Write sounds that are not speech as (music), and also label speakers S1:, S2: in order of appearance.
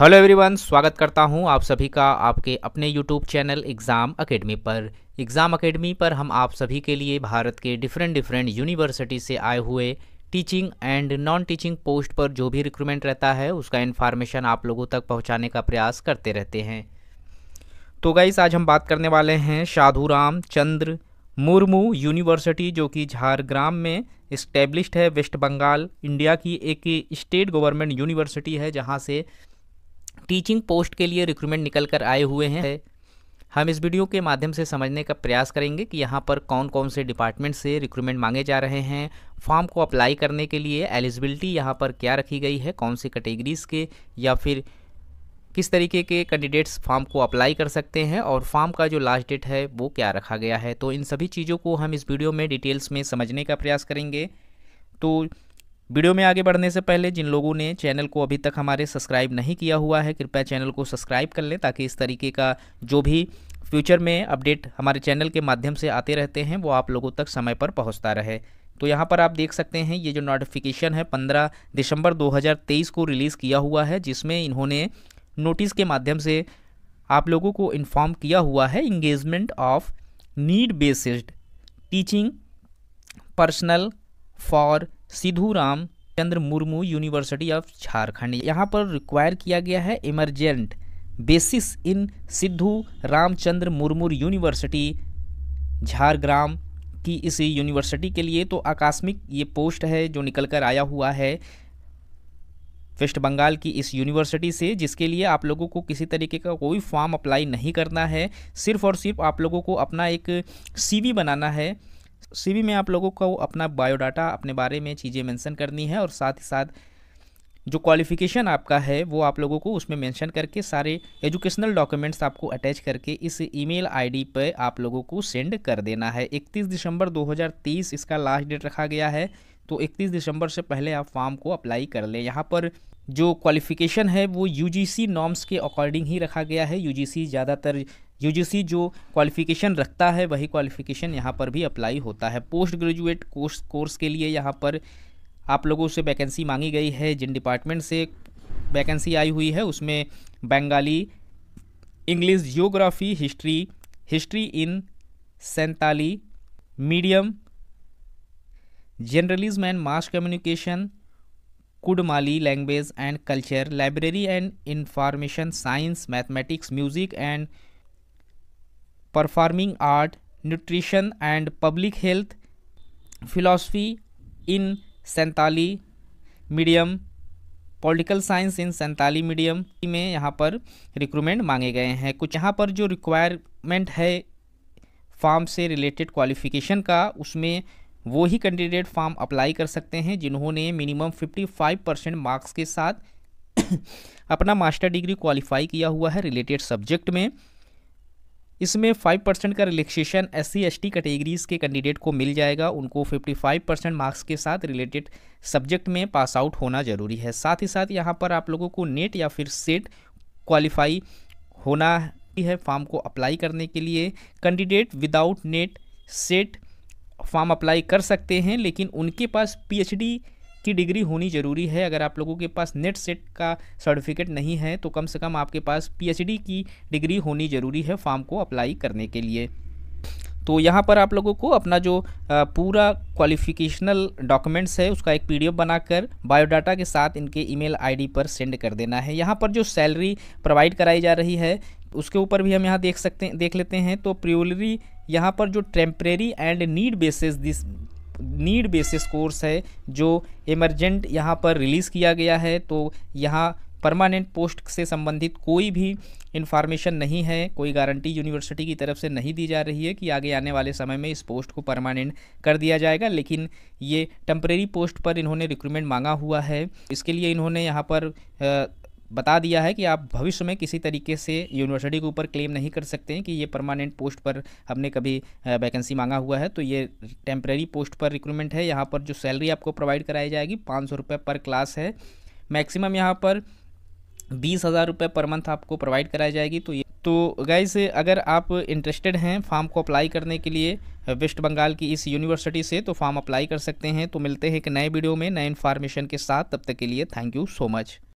S1: hello everyone स्वागत करता हूं आप सभी का आपके अपने यूट्यूब चैनल एग्ज़ाम अकेडमी पर एग्ज़ाम अकेडमी पर हम आप सभी के लिए भारत के डिफरेंट डिफरेंट यूनिवर्सिटी से आए हुए teaching and non teaching post पर जो भी रिक्रूटमेंट रहता है उसका इन्फॉर्मेशन आप लोगों तक पहुंचाने का प्रयास करते रहते हैं तो गाइस आज हम बात करने वाले हैं साधुराम चंद्र मुर्मू यूनिवर्सिटी जो कि झारग्राम में इस्टेब्लिश्ड है वेस्ट बंगाल इंडिया की एक स्टेट गवर्नमेंट यूनिवर्सिटी है जहाँ से टीचिंग पोस्ट के लिए रिक्रूटमेंट निकल कर आए हुए हैं हम इस वीडियो के माध्यम से समझने का प्रयास करेंगे कि यहाँ पर कौन कौन से डिपार्टमेंट से रिक्रूटमेंट मांगे जा रहे हैं फॉर्म को अप्लाई करने के लिए एलिजिबिलिटी यहाँ पर क्या रखी गई है कौन सी कैटेगरीज़ के या फिर किस तरीके के कैंडिडेट्स फॉर्म को अप्लाई कर सकते हैं और फॉर्म का जो लास्ट डेट है वो क्या रखा गया है तो इन सभी चीज़ों को हम इस वीडियो में डिटेल्स में समझने का प्रयास करेंगे तो वीडियो में आगे बढ़ने से पहले जिन लोगों ने चैनल को अभी तक हमारे सब्सक्राइब नहीं किया हुआ है कृपया चैनल को सब्सक्राइब कर लें ताकि इस तरीके का जो भी फ्यूचर में अपडेट हमारे चैनल के माध्यम से आते रहते हैं वो आप लोगों तक समय पर पहुंचता रहे तो यहाँ पर आप देख सकते हैं ये जो नोटिफिकेशन है पंद्रह दिसंबर दो को रिलीज़ किया हुआ है जिसमें इन्होंने नोटिस के माध्यम से आप लोगों को इन्फॉर्म किया हुआ है engagement of need based teaching personal for Sidhu Ram Chandra Murmu university of Jharkhand यहाँ पर रिक्वायर किया गया है emergent basis in Sidhu Ramchandra Murmu university Jhargram की इस यूनिवर्सिटी के लिए तो आकस्मिक ये पोस्ट है जो निकल कर आया हुआ है वेस्ट बंगाल की इस यूनिवर्सिटी से जिसके लिए आप लोगों को किसी तरीके का कोई फॉर्म अप्लाई नहीं करना है सिर्फ़ और सिर्फ आप लोगों को अपना एक सीवी बनाना है सीवी में आप लोगों को अपना बायोडाटा अपने बारे में चीज़ें मेंशन करनी है और साथ ही साथ जो क्वालिफिकेशन आपका है वो आप लोगों को उसमें मेंशन करके सारे एजुकेशनल डॉक्यूमेंट्स आपको अटैच करके इस ईमेल आईडी पर आप लोगों को सेंड कर देना है 31 दिसंबर 2023 इसका लास्ट डेट रखा गया है तो 31 दिसंबर से पहले आप फॉर्म को अप्लाई कर लें यहाँ पर जो क्वालिफ़िकेशन है वो यू जी नॉर्म्स के अकॉर्डिंग ही रखा गया है यू ज़्यादातर यूजीसी जो क्वालिफ़िकेशन रखता है वही क्वालिफ़िकेशन यहाँ पर भी अप्लाई होता है पोस्ट ग्रेजुएट कोर्स कोर्स के लिए यहाँ पर आप लोगों से वैकेंसी मांगी गई है जिन डिपार्टमेंट से वैकेंसी आई हुई है उसमें Bengali English geography history history in Santali medium journalism and mass communication Kudmali language and culture library and information science mathematics music and performing art nutrition and public health philosophy in Santali medium political science in Santali medium में यहाँ पर रिक्रूमेंट मांगे गए हैं कुछ यहाँ पर जो रिक्वायरमेंट है फार्म से रिलेटेड क्वालिफिकेशन का उसमें वो ही कैंडिडेट फार्म अप्लाई कर सकते हैं जिन्होंने मिनिमम 55 परसेंट मार्क्स के साथ (coughs) अपना मास्टर डिग्री क्वालिफाई किया हुआ है रिलेटेड सब्जेक्ट में इसमें 5 परसेंट का relaxation S C S T categories के कैंडिडेट को मिल जाएगा उनको 55 परसेंट मार्क्स के साथ रिलेटेड सब्जेक्ट में पास आउट होना ज़रूरी है साथ ही साथ यहाँ पर आप लोगों को नेट या फिर सेट क्वालिफाई होना है फॉर्म को अप्लाई करने के लिए candidate without net set form apply कर सकते हैं लेकिन उनके पास पी की डिग्री होनी ज़रूरी है अगर आप लोगों के पास नेट सेट का सर्टिफिकेट नहीं है तो कम से कम आपके पास पी की डिग्री होनी ज़रूरी है फॉर्म को अप्लाई करने के लिए तो यहाँ पर आप लोगों को अपना जो पूरा क्वालिफिकेशनल डॉक्यूमेंट्स है उसका एक पीडीएफ बनाकर बायोडाटा के साथ इनके ईमेल आईडी पर सेंड कर देना है यहाँ पर जो सैलरी प्रोवाइड कराई जा रही है उसके ऊपर भी हम यहाँ देख सकते देख लेते हैं तो प्रियोलरी यहाँ पर जो temporary and need basis this need basis course है जो एमरजेंट यहाँ पर रिलीज़ किया गया है तो यहाँ परमानेंट पोस्ट से संबंधित कोई भी इन्फॉर्मेशन नहीं है कोई गारंटी यूनिवर्सिटी की तरफ से नहीं दी जा रही है कि आगे आने वाले समय में इस पोस्ट को परमानेंट कर दिया जाएगा लेकिन ये टेम्प्रेरी पोस्ट पर इन्होंने रिक्रूटमेंट मांगा हुआ है इसके लिए इन्होंने यहाँ पर आ, बता दिया है कि आप भविष्य में किसी तरीके से यूनिवर्सिटी के ऊपर क्लेम नहीं कर सकते हैं कि ये परमानेंट पोस्ट पर हमने कभी वैकेंसी मांगा हुआ है तो ये टेम्प्रेरी पोस्ट पर रिक्रूटमेंट है यहाँ पर जो सैलरी आपको प्रोवाइड कराई जाएगी पाँच सौ रुपये पर क्लास है मैक्सिमम यहाँ पर बीस हज़ार रुपये पर मंथ आपको प्रोवाइड कराई जाएगी तो ये तो गाइज अगर आप इंटरेस्टेड हैं फॉर्म को अप्लाई करने के लिए वेस्ट बंगाल की इस यूनिवर्सिटी से तो फॉर्म अप्लाई कर सकते हैं तो मिलते हैं एक नए वीडियो में नए इन्फॉर्मेशन के साथ तब तक के लिए थैंक यू सो मच